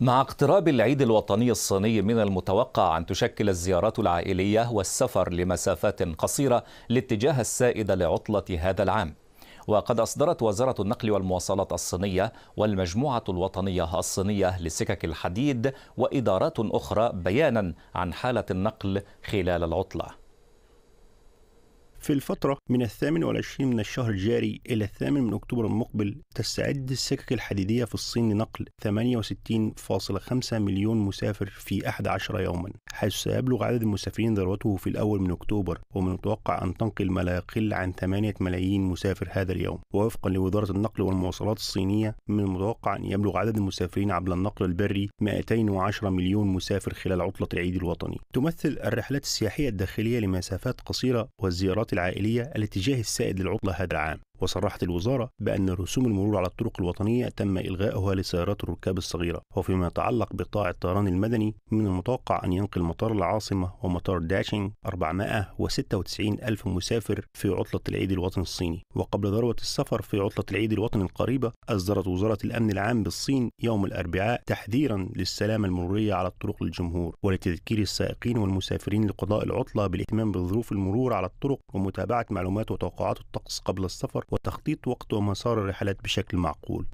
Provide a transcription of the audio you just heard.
مع اقتراب العيد الوطني الصيني من المتوقع أن تشكل الزيارات العائلية والسفر لمسافات قصيرة الاتجاه السائد لعطلة هذا العام وقد أصدرت وزارة النقل والمواصلات الصينية والمجموعة الوطنية الصينية لسكك الحديد وإدارات أخرى بيانا عن حالة النقل خلال العطلة في الفترة من الثامن والعشرين من الشهر الجاري إلى الثامن من أكتوبر المقبل تستعد السكك الحديدية في الصين لنقل 68.5 مليون مسافر في 11 يوما حيث سيبلغ عدد المسافرين ذروته في الأول من أكتوبر ومن المتوقع أن تنقل ما لا يقل عن 8 ملايين مسافر هذا اليوم ووفقا لوزارة النقل والمواصلات الصينية من المتوقع أن يبلغ عدد المسافرين عبر النقل البري 210 مليون مسافر خلال عطلة العيد الوطني تمثل الرحلات السياحية الداخلية لمسافات قصيرة والزيارات العائلية الاتجاه السائد للعطلة هذا العام وصرحت الوزارة بأن رسوم المرور على الطرق الوطنية تم إلغائها لسيارات الركاب الصغيرة وفيما يتعلق بقطاع الطيران المدني من المتوقع أن ينقل مطار العاصمة ومطار داشينغ 496 ألف مسافر في عطلة العيد الوطني الصيني وقبل ذروة السفر في عطلة العيد الوطني القريبة أصدرت وزارة الأمن العام بالصين يوم الأربعاء تحذيرا للسلامة المرورية على الطرق للجمهور ولتذكير السائقين والمسافرين لقضاء العطلة بالاهتمام بظروف المرور على الطرق ومتابعة معلومات وتوقعات الطقس قبل السفر وتخطيط وقت ومسار الرحلات بشكل معقول